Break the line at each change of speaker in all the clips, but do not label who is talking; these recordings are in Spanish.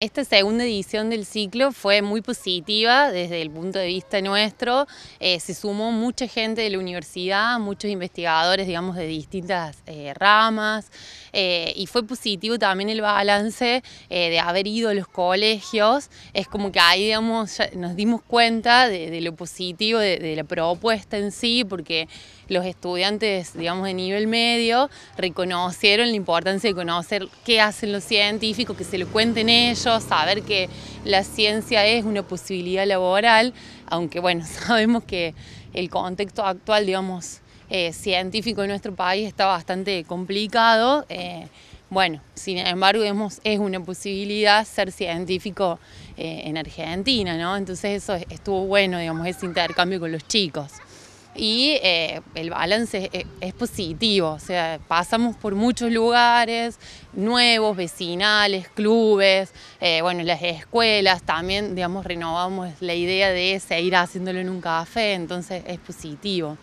Esta segunda edición del ciclo fue muy positiva desde el punto de vista nuestro. Eh, se sumó mucha gente de la universidad, muchos investigadores, digamos, de distintas eh, ramas. Eh, y fue positivo también el balance de haber ido a los colegios. Es como que ahí, digamos, nos dimos cuenta de, lo positivo de la propuesta en sí, porque los estudiantes, digamos, de nivel medio reconocieron la importancia de conocer qué hacen los científicos, que se lo cuenten ellos, saber que la ciencia es una posibilidad laboral, aunque bueno, sabemos que el contexto actual, digamos, eh, científico en nuestro país está bastante complicado. Eh, bueno, sin embargo, es una posibilidad ser científico eh, en Argentina, ¿no? Entonces eso estuvo bueno, digamos, ese intercambio con los chicos y eh, el balance es, positivo, o sea, pasamos por muchos lugares nuevos, vecinales, clubes, eh, bueno, las escuelas también, digamos, renovamos la idea de seguir haciéndolo en un café, entonces es positivo.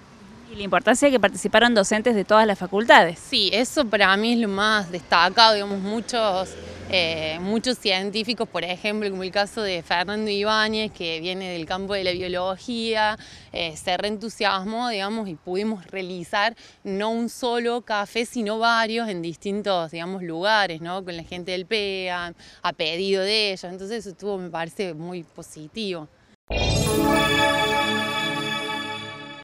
Y la importancia de que participaron docentes de todas las facultades.
Sí, eso para mí es lo más destacado, digamos, muchos eh, muchos científicos, por ejemplo, como el caso de Fernando Ibáñez, que viene del campo de la biología, eh, se reentusiasmó, digamos, y pudimos realizar no un solo café, sino varios en distintos, digamos, lugares, ¿no? Con la gente del PEA, a pedido de ellos. Entonces eso estuvo, me parece, muy positivo.